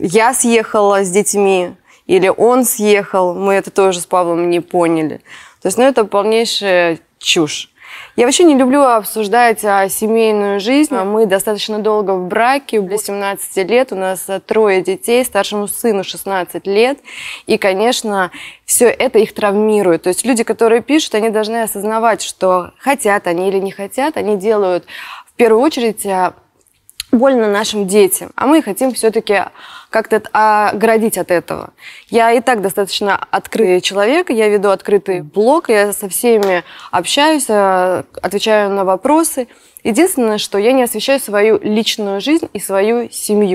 я съехала с детьми, или он съехал, мы это тоже с Павлом не поняли. То есть, ну, это полнейшая чушь. Я вообще не люблю обсуждать а, семейную жизнь. А мы достаточно долго в браке, до 17 лет. У нас э, трое детей, старшему сыну 16 лет. И, конечно, все это их травмирует. То есть люди, которые пишут, они должны осознавать, что хотят они или не хотят. Они делают в первую очередь а, больно нашим детям, а мы хотим все-таки как-то оградить от этого. Я и так достаточно открытый человек, я веду открытый блог, я со всеми общаюсь, э, отвечаю на вопросы. Единственное, что я не освещаю свою личную жизнь и свою семью.